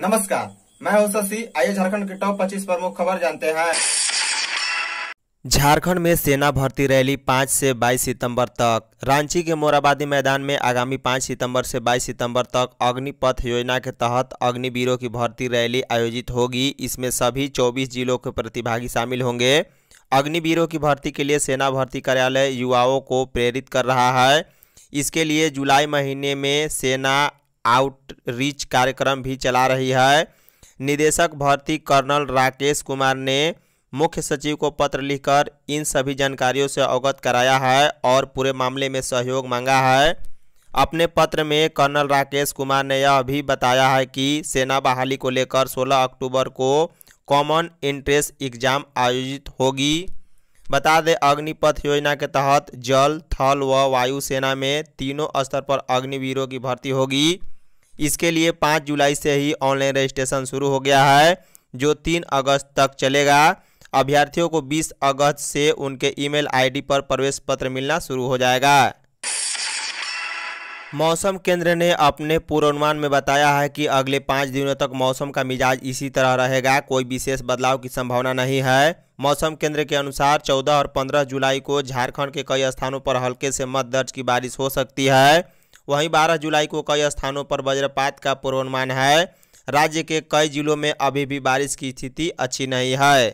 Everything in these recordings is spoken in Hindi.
नमस्कार मैं हूं शशि आइए झारखंड के टॉप 25 प्रमुख खबर जानते हैं झारखंड में सेना भर्ती रैली 5 से 22 सितंबर तक रांची के मोराबादी मैदान में आगामी 5 सितंबर से 22 सितंबर तक अग्निपथ योजना के तहत अग्निवीरों की भर्ती रैली आयोजित होगी इसमें सभी 24 जिलों के प्रतिभागी शामिल होंगे अग्निवीरों की भर्ती के लिए सेना भर्ती कार्यालय युवाओं को प्रेरित कर रहा है इसके लिए जुलाई महीने में सेना आउटरीच कार्यक्रम भी चला रही है निदेशक भर्ती कर्नल राकेश कुमार ने मुख्य सचिव को पत्र लिखकर इन सभी जानकारियों से अवगत कराया है और पूरे मामले में सहयोग मांगा है अपने पत्र में कर्नल राकेश कुमार ने यह भी बताया है कि सेना बहाली को लेकर 16 अक्टूबर को कॉमन एंट्रेंस एग्जाम आयोजित होगी बता दें अग्निपथ योजना के तहत जल थल व वायुसेना में तीनों स्तर पर अग्निवीरों की भर्ती होगी इसके लिए पाँच जुलाई से ही ऑनलाइन रजिस्ट्रेशन शुरू हो गया है जो तीन अगस्त तक चलेगा अभ्यर्थियों को 20 अगस्त से उनके ईमेल आईडी पर प्रवेश पत्र मिलना शुरू हो जाएगा मौसम केंद्र ने अपने पूर्वानुमान में बताया है कि अगले पाँच दिनों तक मौसम का मिजाज इसी तरह रहेगा कोई विशेष बदलाव की संभावना नहीं है मौसम केंद्र के अनुसार 14 और 15 जुलाई को झारखंड के कई स्थानों पर हल्के से मत दर्ज की बारिश हो सकती है वहीं 12 जुलाई को कई स्थानों पर वज्रपात का पूर्वानुमान है राज्य के कई जिलों में अभी भी बारिश की स्थिति अच्छी नहीं है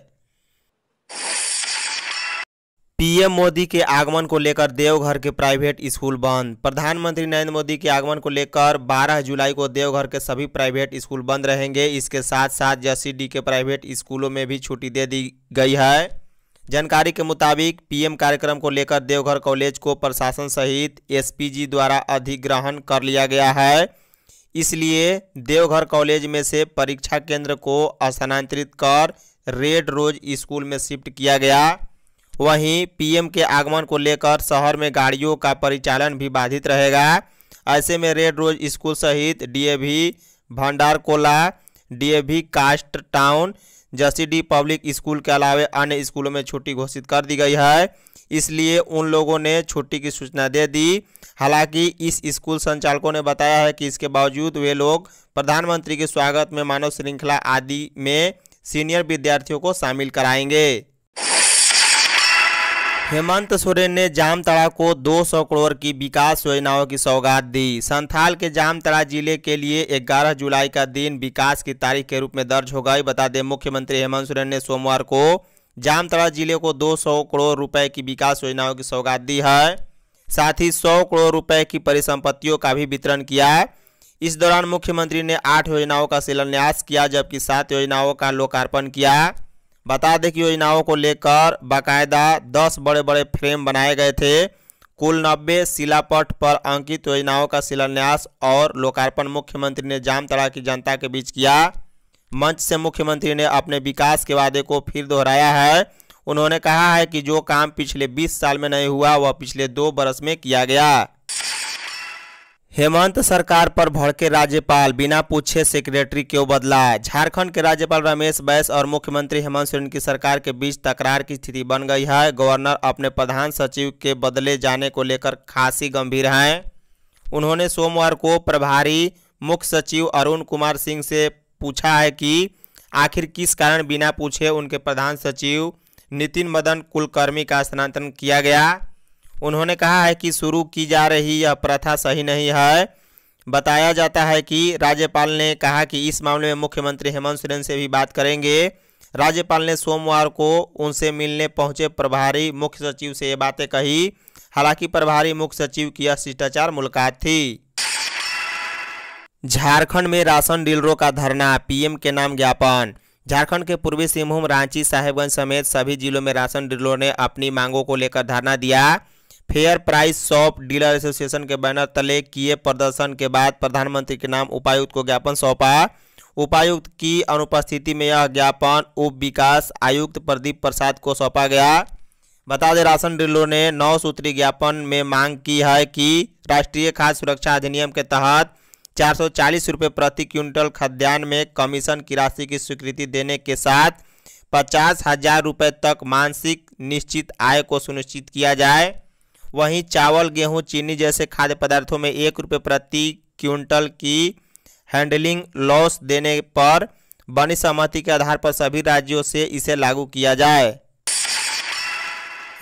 पीएम मोदी के आगमन को लेकर देवघर के प्राइवेट स्कूल बंद प्रधानमंत्री नरेंद्र मोदी के आगमन को लेकर 12 जुलाई को देवघर के सभी प्राइवेट स्कूल बंद रहेंगे इसके साथ साथ जसीडी के प्राइवेट स्कूलों में भी छुट्टी दे दी गई है जानकारी के मुताबिक पीएम कार्यक्रम को लेकर देवघर कॉलेज को प्रशासन सहित एसपीजी द्वारा अधिग्रहण कर लिया गया है इसलिए देवघर कॉलेज में से परीक्षा केंद्र को स्थानांतरित कर रेड रोज स्कूल में शिफ्ट किया गया वहीं पीएम के आगमन को लेकर शहर में गाड़ियों का परिचालन भी बाधित रहेगा ऐसे में रेड रोज स्कूल सहित डीएवी भंडार कोला डीएवी कास्ट टाउन डी पब्लिक स्कूल के अलावे अन्य स्कूलों में छुट्टी घोषित कर दी गई है इसलिए उन लोगों ने छुट्टी की सूचना दे दी हालांकि इस स्कूल संचालकों ने बताया है कि इसके बावजूद वे लोग प्रधानमंत्री के स्वागत में मानव श्रृंखला आदि में सीनियर विद्यार्थियों को शामिल कराएंगे हेमंत सोरेन ने जामतड़ा को 200 करोड़ की विकास योजनाओं की सौगात दी संथाल के जामतड़ा जिले के लिए 11 जुलाई का दिन विकास की तारीख के रूप में दर्ज हो गई बता दें मुख्यमंत्री हेमंत सोरेन ने सोमवार को जामतड़ा जिले को 200 करोड़ रुपए की विकास योजनाओं की सौगात दी है साथ ही 100 करोड़ रुपए की परिसंपत्तियों का भी वितरण किया इस दौरान मुख्यमंत्री ने आठ योजनाओं का शिलान्यास किया जबकि सात योजनाओं का लोकार्पण किया बता दें कि योजनाओं को लेकर बाकायदा दस बड़े बड़े फ्रेम बनाए गए थे कुल नब्बे शिलापट पर अंकित योजनाओं का शिलान्यास और लोकार्पण मुख्यमंत्री ने जामतड़ा की जनता के बीच किया मंच से मुख्यमंत्री ने अपने विकास के वादे को फिर दोहराया है उन्होंने कहा है कि जो काम पिछले 20 साल में नहीं हुआ वह पिछले दो बरस में किया गया हेमंत सरकार पर भड़के राज्यपाल बिना पूछे सेक्रेटरी क्यों बदलाए झारखंड के राज्यपाल रमेश बैस और मुख्यमंत्री हेमंत सोरेन की सरकार के बीच तकरार की स्थिति बन गई है गवर्नर अपने प्रधान सचिव के बदले जाने को लेकर खासी गंभीर हैं उन्होंने सोमवार को प्रभारी मुख्य सचिव अरुण कुमार सिंह से पूछा है कि आखिर किस कारण बिना पूछे उनके प्रधान सचिव नितिन मदन कुलकर्मी का स्थानांतरण किया गया उन्होंने कहा है कि शुरू की जा रही यह प्रथा सही नहीं है बताया जाता है कि राज्यपाल ने कहा कि इस मामले में मुख्यमंत्री हेमंत सोरेन से भी बात करेंगे राज्यपाल ने सोमवार को उनसे मिलने पहुंचे प्रभारी मुख्य सचिव से ये बातें कही हालांकि प्रभारी मुख्य सचिव की यह शिष्टाचार मुलाकात थी झारखंड में राशन डीलरों का धरना पीएम के नाम ज्ञापन झारखंड के पूर्वी सिंहभूम रांची साहेबगंज समेत सभी जिलों में राशन डीलरों ने अपनी मांगों को लेकर धरना दिया fair price shop dealer association के बैनर तले किए प्रदर्शन के बाद प्रधानमंत्री के नाम उपायुक्त को ज्ञापन सौंपा उपायुक्त की अनुपस्थिति में यह ज्ञापन उप विकास आयुक्त प्रदीप प्रसाद को सौंपा गया बता दें राशन डीलरों ने नौ सूत्री ज्ञापन में मांग की है कि राष्ट्रीय खाद्य सुरक्षा अधिनियम के तहत चार सौ प्रति क्विंटल खाद्यान्न में कमीशन की राशि की स्वीकृति देने के साथ पचास हजार रुपये तक मानसिक निश्चित आय को सुनिश्चित किया जाए वहीं चावल गेहूं चीनी जैसे खाद्य पदार्थों में एक रुपये प्रति क्विंटल की हैंडलिंग लॉस देने पर बनी सहमति के आधार पर सभी राज्यों से इसे लागू किया जाए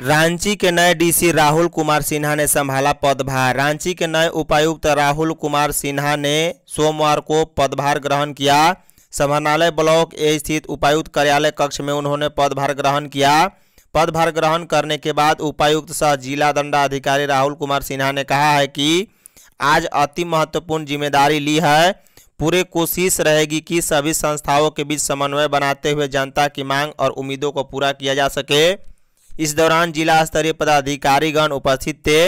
रांची के नए डीसी राहुल कुमार सिन्हा ने संभाला पदभार रांची के नए उपायुक्त राहुल कुमार सिन्हा ने सोमवार को पदभार ग्रहण किया समाहरणालय ब्लॉक ए स्थित उपायुक्त कार्यालय कक्ष में उन्होंने पदभार ग्रहण किया पदभार ग्रहण करने के बाद उपायुक्त सह जिला दंडाधिकारी राहुल कुमार सिन्हा ने कहा है कि आज अति महत्वपूर्ण जिम्मेदारी ली है पूरे कोशिश रहेगी कि सभी संस्थाओं के बीच समन्वय बनाते हुए जनता की मांग और उम्मीदों को पूरा किया जा सके इस दौरान जिला स्तरीय पदाधिकारीगण उपस्थित थे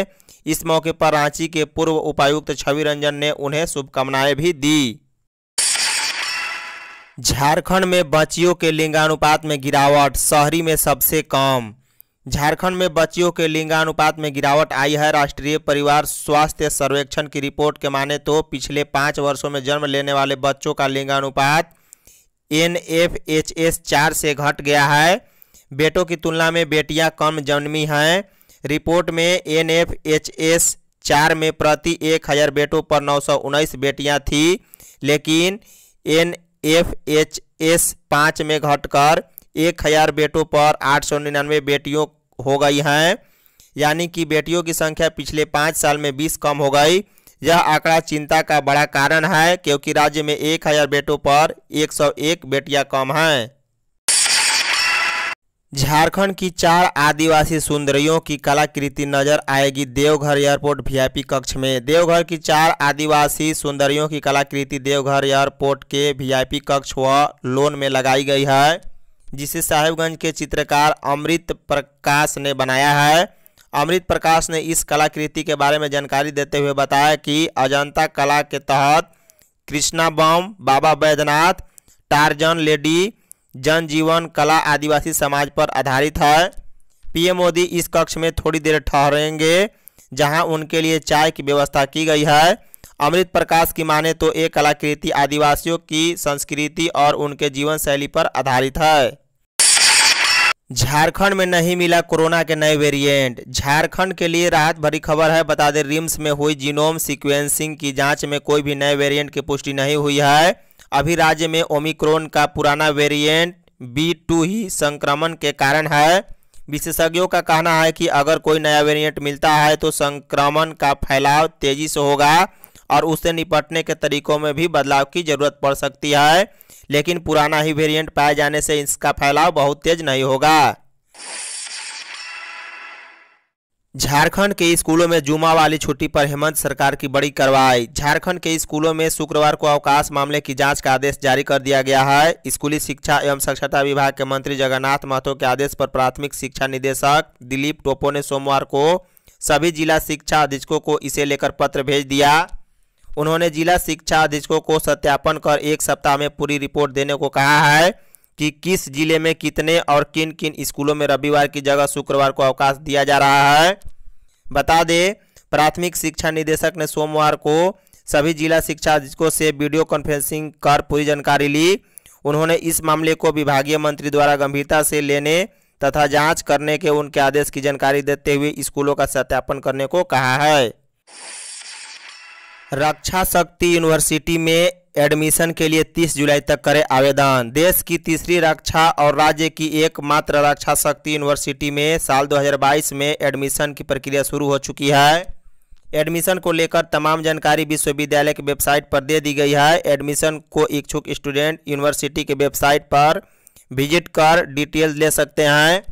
इस मौके पर रांची के पूर्व उपायुक्त छवि रंजन ने उन्हें शुभकामनाएं भी दी झारखंड में बच्चियों के लिंगानुपात में गिरावट शहरी में सबसे कम झारखंड में बच्चियों के लिंगानुपात में गिरावट आई है राष्ट्रीय परिवार स्वास्थ्य सर्वेक्षण की रिपोर्ट के माने तो पिछले पाँच वर्षों में जन्म लेने वाले बच्चों का लिंगानुपात एन एफ एच एस चार से घट गया है बेटों की तुलना में बेटियां कम जन्मी हैं रिपोर्ट में एन एफ एच एस चार में प्रति एक हज़ार बेटों पर नौ सौ उन्नीस बेटियाँ थीं लेकिन एन एफ एच एस पाँच में घटकर एक हज़ार बेटों पर आठ सौ निन्यानवे बेटियों हो गई हैं यानी कि बेटियों की संख्या पिछले पाँच साल में बीस कम हो गई यह आंकड़ा चिंता का बड़ा कारण है क्योंकि राज्य में एक हज़ार बेटों पर एक सौ एक बेटियाँ कम हैं झारखंड की चार आदिवासी सुंदरियों की कलाकृति नजर आएगी देवघर एयरपोर्ट वीआईपी कक्ष में देवघर की चार आदिवासी सुंदरियों की कलाकृति देवघर एयरपोर्ट के वीआईपी कक्ष व लोन में लगाई गई है जिसे साहेबगंज के चित्रकार अमृत प्रकाश ने बनाया है अमृत प्रकाश ने इस कलाकृति के बारे में जानकारी देते हुए बताया कि अजंता कला के तहत कृष्णा बम बाबा बैद्यनाथ टारजन लेडी जनजीवन कला आदिवासी समाज पर आधारित है पीएम मोदी इस कक्ष में थोड़ी देर ठहरेंगे जहां उनके लिए चाय की व्यवस्था की गई है अमृत प्रकाश की माने तो ये कलाकृति आदिवासियों की संस्कृति और उनके जीवन शैली पर आधारित है झारखंड में नहीं मिला कोरोना के नए वेरिएंट झारखंड के लिए राहत भरी खबर है बता दें रिम्स में हुई जीनोम सीक्वेंसिंग की जांच में कोई भी नए वेरिएंट की पुष्टि नहीं हुई है अभी राज्य में ओमिक्रोन का पुराना वेरिएंट बी टू ही संक्रमण के कारण है विशेषज्ञों का कहना है कि अगर कोई नया वेरिएंट मिलता है तो संक्रमण का फैलाव तेजी से होगा और उससे निपटने के तरीकों में भी बदलाव की जरूरत पड़ सकती है लेकिन पुराना ही वेरिएंट पाए जाने से इसका फैलाव बहुत तेज नहीं होगा झारखंड के स्कूलों में जुमा वाली छुट्टी पर हेमंत सरकार की बड़ी कार्रवाई झारखंड के स्कूलों में शुक्रवार को अवकाश मामले की जांच का आदेश जारी कर दिया गया है स्कूली शिक्षा एवं साक्षरता विभाग के मंत्री जगन्नाथ महतो के आदेश पर प्राथमिक शिक्षा निदेशक दिलीप टोपो ने सोमवार को सभी जिला शिक्षा अधीक्षकों को इसे लेकर पत्र भेज दिया उन्होंने जिला शिक्षा अधीक्षकों को सत्यापन कर एक सप्ताह में पूरी रिपोर्ट देने को कहा है कि किस जिले में कितने और किन किन स्कूलों में रविवार की जगह शुक्रवार को अवकाश दिया जा रहा है बता दें प्राथमिक शिक्षा निदेशक ने सोमवार को सभी जिला शिक्षा अधिकों से वीडियो कॉन्फ्रेंसिंग कर पूरी जानकारी ली उन्होंने इस मामले को विभागीय मंत्री द्वारा गंभीरता से लेने तथा जांच करने के उनके आदेश की जानकारी देते हुए स्कूलों का सत्यापन करने को कहा है रक्षा शक्ति यूनिवर्सिटी में एडमिशन के लिए 30 जुलाई तक करें आवेदन देश की तीसरी रक्षा और राज्य की एकमात्र रक्षा शक्ति यूनिवर्सिटी में साल 2022 में एडमिशन की प्रक्रिया शुरू हो चुकी है एडमिशन को लेकर तमाम जानकारी विश्वविद्यालय की वेबसाइट पर दे दी गई है एडमिशन को इच्छुक स्टूडेंट यूनिवर्सिटी के वेबसाइट पर विजिट कर डिटेल ले सकते हैं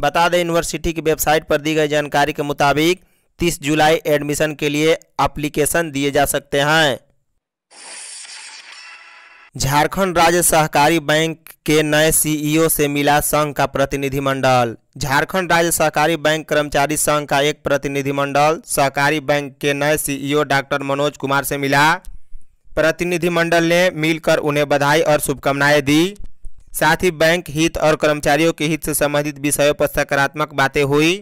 बता दें यूनिवर्सिटी की वेबसाइट पर दी गई जानकारी के मुताबिक 30 जुलाई एडमिशन के लिए एप्लीकेशन दिए जा सकते हैं झारखंड राज्य सहकारी बैंक के नए सीईओ e से मिला संघ का प्रतिनिधिमंडल झारखंड राज्य सहकारी बैंक कर्मचारी संघ का एक प्रतिनिधिमंडल सहकारी बैंक के नए CEO e doctor Manoj Kumar से मिला प्रतिनिधिमंडल ने मिलकर उन्हें बधाई और शुभकामनाएं दी साथ ही बैंक हित और कर्मचारियों के हित से संबंधित विषयों पर सकारात्मक बातें हुई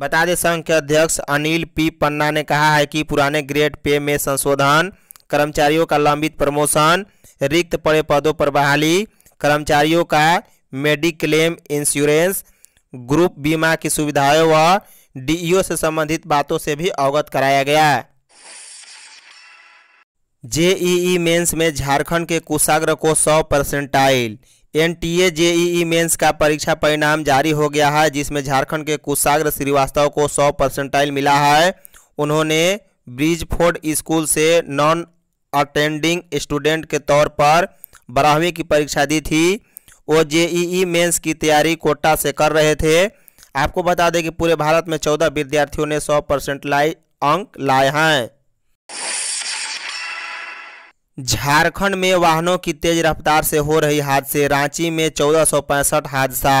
बता दें संघ के अध्यक्ष अनिल पी पन्ना ने कहा है कि पुराने ग्रेड पे में संशोधन कर्मचारियों का लंबित प्रमोशन रिक्त पड़े पदों पर बहाली कर्मचारियों का मेडिक्लेम इंश्योरेंस ग्रुप बीमा की सुविधाएं व डीईओ से संबंधित बातों से भी अवगत कराया गया जेईई मेंस में झारखंड के कुशाग्र को 100 percentile N T A JEE mains का परीक्षा परिणाम जारी हो गया है जिसमें झारखंड के कुशाग्र श्रीवास्तव को 100 परसेंटाइल मिला है उन्होंने ब्रिजफोर्ड स्कूल से नॉन अटेंडिंग स्टूडेंट के तौर पर बारहवीं की परीक्षा दी थी वो जेईई मेंस की तैयारी कोटा से कर रहे थे आपको बता दें कि पूरे भारत में चौदह विद्यार्थियों ने सौ परसेंट लाई अंक लाए हैं झारखंड में वाहनों की तेज रफ्तार से हो रही हादसे रांची में चौदह हादसा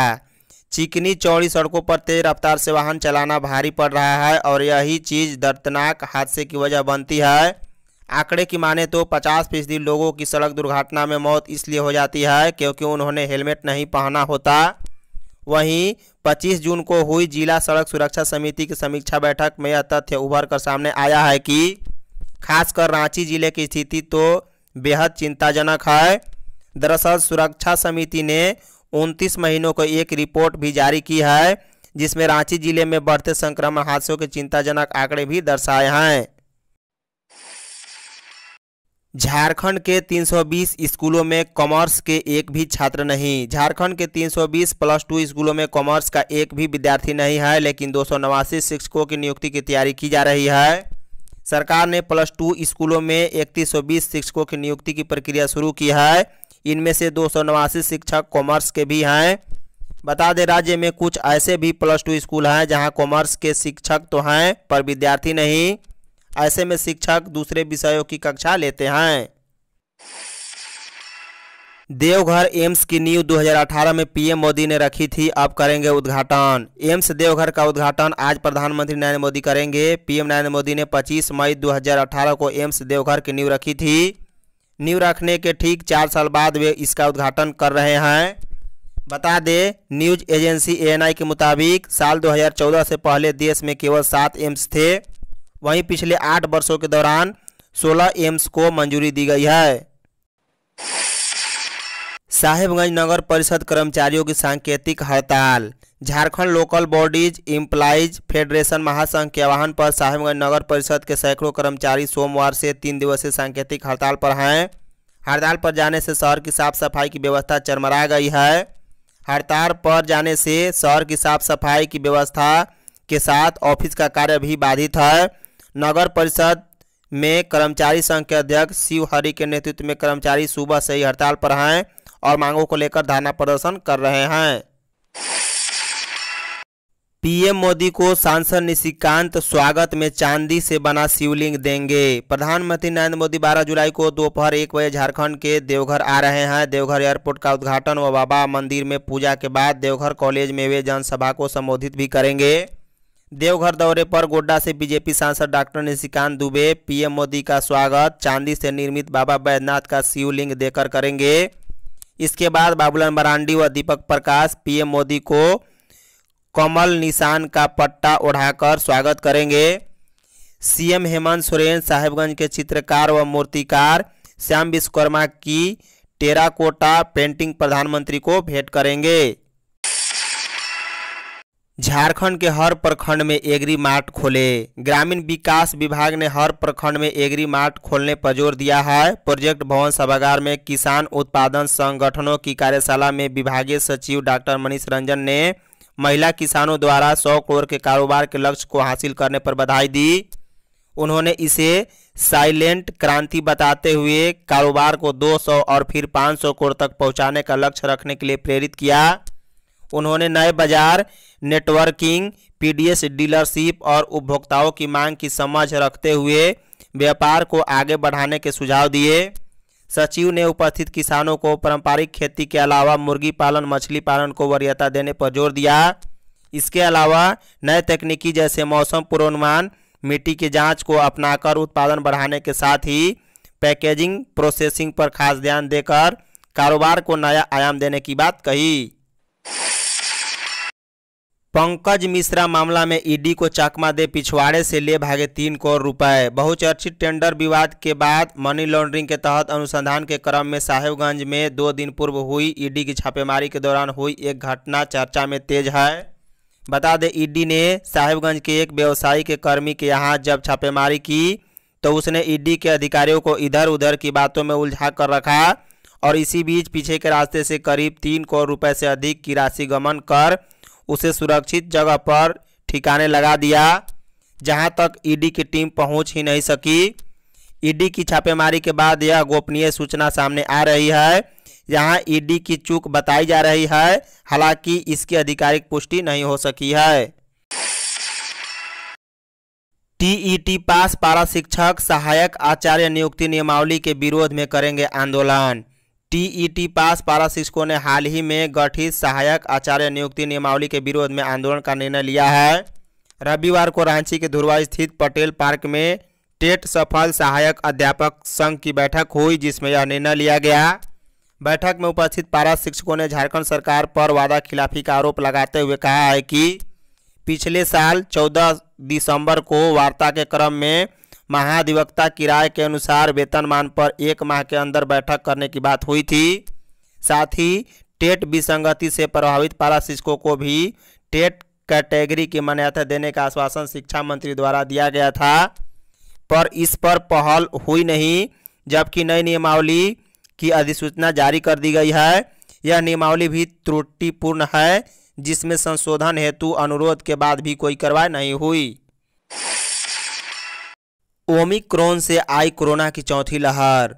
चिकनी चौड़ी सड़कों पर तेज रफ्तार से वाहन चलाना भारी पड़ रहा है और यही चीज़ दर्दनाक हादसे की वजह बनती है आंकड़े की माने तो पचास फीसदी लोगों की सड़क दुर्घटना में मौत इसलिए हो जाती है क्योंकि उन्होंने हेलमेट नहीं पहना होता वहीं 25 जून को हुई जिला सड़क सुरक्षा समिति की समीक्षा बैठक में यह तथ्य उभर कर सामने आया है कि खासकर रांची जिले की स्थिति तो बेहद चिंताजनक है दरअसल सुरक्षा समिति ने उनतीस महीनों को एक रिपोर्ट भी जारी की है जिसमें रांची जिले में बढ़ते संक्रमण हादसों के चिंताजनक आंकड़े भी दर्शाए हैं झारखंड के 320 स्कूलों में कॉमर्स के एक भी छात्र नहीं झारखंड के 320 प्लस टू स्कूलों में कॉमर्स का एक भी विद्यार्थी नहीं है लेकिन दो शिक्षकों की नियुक्ति की तैयारी की जा रही है सरकार ने प्लस टू स्कूलों में 3120 शिक्षकों की नियुक्ति की प्रक्रिया शुरू की है इनमें से दो शिक्षक कॉमर्स के भी हैं बता दें राज्य में कुछ ऐसे भी प्लस टू स्कूल हैं जहां कॉमर्स के शिक्षक तो हैं पर विद्यार्थी नहीं ऐसे में शिक्षक दूसरे विषयों की कक्षा लेते हैं देवघर एम्स की नींव 2018 में पीएम मोदी ने रखी थी अब करेंगे उद्घाटन एम्स देवघर का उद्घाटन आज प्रधानमंत्री नरेंद्र मोदी करेंगे पीएम नरेंद्र मोदी ने 25 मई 2018 को एम्स देवघर की नींव रखी थी नींव रखने के ठीक चार साल बाद वे इसका उद्घाटन कर रहे हैं बता दें न्यूज एजेंसी एएनआई के मुताबिक साल 2014 से पहले देश में केवल सात एम्स थे वहीं पिछले आठ वर्षों के दौरान सोलह एम्स को मंजूरी दी गई है साहेबगंज नगर परिषद कर्मचारियों की सांकेतिक हड़ताल Jharkhand Local Bodies Employees Federation महासंघ के आह्वान पर साहेबगंज नगर परिषद के सैकड़ों कर्मचारी सोमवार से तीन दिवसीय सांकेतिक हड़ताल पर हैं हड़ताल पर जाने से शहर की साफ सफाई की व्यवस्था चरमरा गई है हड़ताल पर जाने से शहर की साफ सफाई की व्यवस्था के साथ ऑफिस का कार्य भी बाधित है नगर परिषद में कर्मचारी संघ के अध्यक्ष शिव हरि के नेतृत्व में कर्मचारी सुबह से ही हड़ताल पर हैं और मांगों को लेकर धरना प्रदर्शन कर रहे हैं पीएम मोदी को सांसद निशिकांत स्वागत में चांदी से बना शिवलिंग देंगे प्रधानमंत्री नरेंद्र मोदी 12 जुलाई को दोपहर एक बजे झारखंड के देवघर आ रहे हैं देवघर एयरपोर्ट का उद्घाटन व बाबा मंदिर में पूजा के बाद देवघर कॉलेज में वे जनसभा को संबोधित भी करेंगे देवघर दौरे पर गोड्डा से बीजेपी सांसद डॉक्टर निशिकांत दुबे पीएम मोदी का स्वागत चांदी से निर्मित बाबा बैद्यनाथ का शिवलिंग देकर करेंगे इसके बाद बाबूलाल मरांडी व दीपक प्रकाश पीएम मोदी को कमल निशान का पट्टा ओढ़ाकर स्वागत करेंगे सीएम हेमंत सोरेन साहेबगंज के चित्रकार व मूर्तिकार श्याम विश्वकर्मा की टेराकोटा पेंटिंग प्रधानमंत्री को भेंट करेंगे झारखंड के हर प्रखंड में एग्री मार्ट खोले ग्रामीण विकास विभाग ने हर प्रखंड में एग्री मार्ट खोलने पर जोर दिया है प्रोजेक्ट भवन सभागार में किसान उत्पादन संगठनों की कार्यशाला में विभागीय सचिव डॉक्टर मनीष रंजन ने महिला किसानों द्वारा सौ करोड़ के कारोबार के लक्ष्य को हासिल करने पर बधाई दी उन्होंने इसे साइलेंट क्रांति बताते हुए कारोबार को दो और फिर पाँच करोड़ तक पहुँचाने का लक्ष्य रखने के लिए प्रेरित किया उन्होंने नए बाजार नेटवर्किंग पीडीएस डीलरशिप और उपभोक्ताओं की मांग की समझ रखते हुए व्यापार को आगे बढ़ाने के सुझाव दिए सचिव ने उपस्थित किसानों को पारंपरिक खेती के अलावा मुर्गी पालन मछली पालन को वरीयता देने पर जोर दिया इसके अलावा नए तकनीकी जैसे मौसम पूर्वानुमान मिट्टी की जांच को अपनाकर उत्पादन बढ़ाने के साथ ही पैकेजिंग प्रोसेसिंग पर खास ध्यान देकर कारोबार को नया आयाम देने की बात कही पंकज मिश्रा मामला में ईडी को चाकमा दे पिछवाड़े से ले भागे तीन करोड़ रुपए बहुचर्चित टेंडर विवाद के बाद मनी लॉन्ड्रिंग के तहत अनुसंधान के क्रम में साहेबगंज में दो दिन पूर्व हुई ईडी की छापेमारी के दौरान हुई एक घटना चर्चा में तेज है बता दें ईडी ने साहेबगंज के एक व्यवसायी के कर्मी के यहाँ जब छापेमारी की तो उसने ईडी के अधिकारियों को इधर उधर की बातों में उलझा कर रखा और इसी बीच पीछे के रास्ते से करीब तीन करोड़ रुपये से अधिक की राशि गमन कर उसे सुरक्षित जगह पर ठिकाने लगा दिया जहां तक ईडी की टीम पहुंच ही नहीं सकी ईडी की छापेमारी के बाद यह गोपनीय सूचना सामने आ रही है यहां ईडी की चूक बताई जा रही है हालांकि इसकी आधिकारिक पुष्टि नहीं हो सकी है टीईटी पास पारा शिक्षक सहायक आचार्य नियुक्ति नियमावली के विरोध में करेंगे आंदोलन टीईटी पास पारा शिक्षकों ने हाल ही में गठित सहायक आचार्य नियुक्ति नियमावली के विरोध में आंदोलन का निर्णय लिया है रविवार को रांची के धुरवा स्थित पटेल पार्क में टेट सफल सहायक अध्यापक संघ की बैठक हुई जिसमें यह निर्णय लिया गया बैठक में उपस्थित पारा शिक्षकों ने झारखंड सरकार पर वादा खिलाफी का आरोप लगाते हुए कहा है कि पिछले साल 14 दिसंबर को वार्ता के क्रम में महाधिवक्ता किराए के अनुसार वेतनमान पर एक माह के अंदर बैठक करने की बात हुई थी साथ ही टेट विसंगति से प्रभावित पारा शिक्षकों को भी टेट कैटेगरी की मान्यता देने का आश्वासन शिक्षा मंत्री द्वारा दिया गया था पर इस पर पहल हुई नहीं जबकि नई नियमावली की अधिसूचना जारी कर दी गई है यह नियमावली भी त्रुटिपूर्ण है जिसमें संशोधन हेतु अनुरोध के बाद भी कोई कार्रवाई नहीं हुई ओमिक्रोन से आई कोरोना की चौथी लहर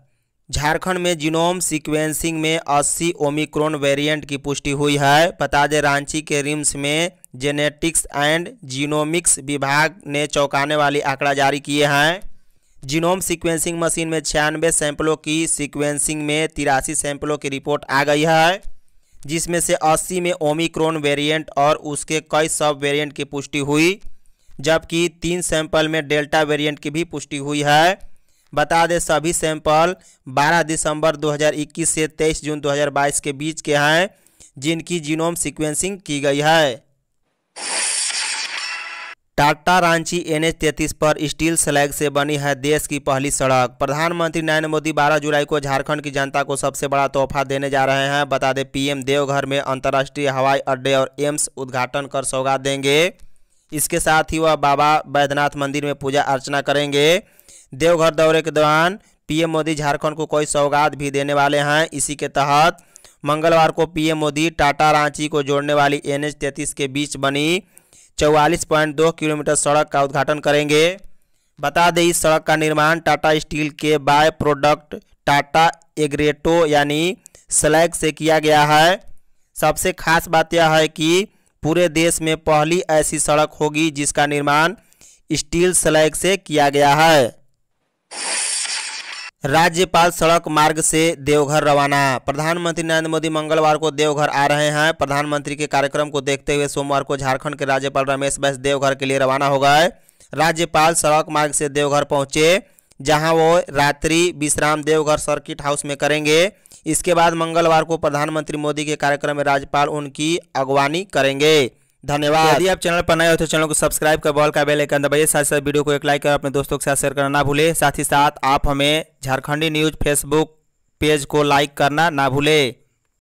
झारखंड में जीनोम सीक्वेंसिंग में 80 ओमिक्रोन वेरिएंट की पुष्टि हुई है बता दें रांची के रिम्स में जेनेटिक्स एंड जीनोमिक्स विभाग ने चौंकाने वाली आंकड़ा जारी किए हैं जीनोम सीक्वेंसिंग मशीन में छियानवे सैंपलों की सीक्वेंसिंग में तिरासी सैंपलों की रिपोर्ट आ गई है जिसमें से अस्सी में ओमिक्रोन वेरियंट और उसके कई सब वेरियंट की पुष्टि हुई जबकि तीन सैंपल में डेल्टा वेरिएंट की भी पुष्टि हुई है बता दें सभी सैंपल 12 दिसंबर 2021 से 23 जून 2022 के बीच के हैं जिनकी जीनोम सीक्वेंसिंग की गई है टाटा रांची एन एच पर स्टील स्लैग से बनी है देश की पहली सड़क प्रधानमंत्री नरेंद्र मोदी 12 जुलाई को झारखंड की जनता को सबसे बड़ा तोहफा देने जा रहे हैं बता दें पीएम देवघर में अंतर्राष्ट्रीय हवाई अड्डे और एम्स उद्घाटन कर सौगात देंगे इसके साथ ही वह बाबा बैद्यनाथ मंदिर में पूजा अर्चना करेंगे देवघर दौरे के दौरान पीएम मोदी झारखंड को कोई सौगात भी देने वाले हैं इसी के तहत मंगलवार को पीएम मोदी टाटा रांची को जोड़ने वाली एन एच के बीच बनी चौवालीस पॉइंट दो किलोमीटर सड़क का उद्घाटन करेंगे बता दें इस सड़क का निर्माण टाटा स्टील के बाय प्रोडक्ट टाटा एग्रेटो यानी स्लैग से किया गया है सबसे खास बात यह है कि पूरे देश में पहली ऐसी सड़क होगी जिसका निर्माण स्टील स्लैग से किया गया है राज्यपाल सड़क मार्ग से देवघर रवाना प्रधानमंत्री नरेंद्र मोदी मंगलवार को देवघर आ रहे हैं प्रधानमंत्री के कार्यक्रम को देखते हुए सोमवार को झारखंड के राज्यपाल रमेश बैस देवघर के लिए रवाना हो गए राज्यपाल सड़क मार्ग से देवघर पहुंचे जहां वो रात्रि विश्राम देवघर सर्किट हाउस में करेंगे इसके बाद मंगलवार को प्रधानमंत्री मोदी के कार्यक्रम में राज्यपाल उनकी अगवानी करेंगे धन्यवाद यदि आप चैनल पर नए हो तो चैनल को सब्सक्राइब कर बॉल का बेल आइकन दबाइए साथ साथ वीडियो को एक लाइक कर अपने दोस्तों के साथ शेयर करना ना भूले साथ ही साथ आप हमें झारखंडी न्यूज फेसबुक पेज को लाइक करना ना भूले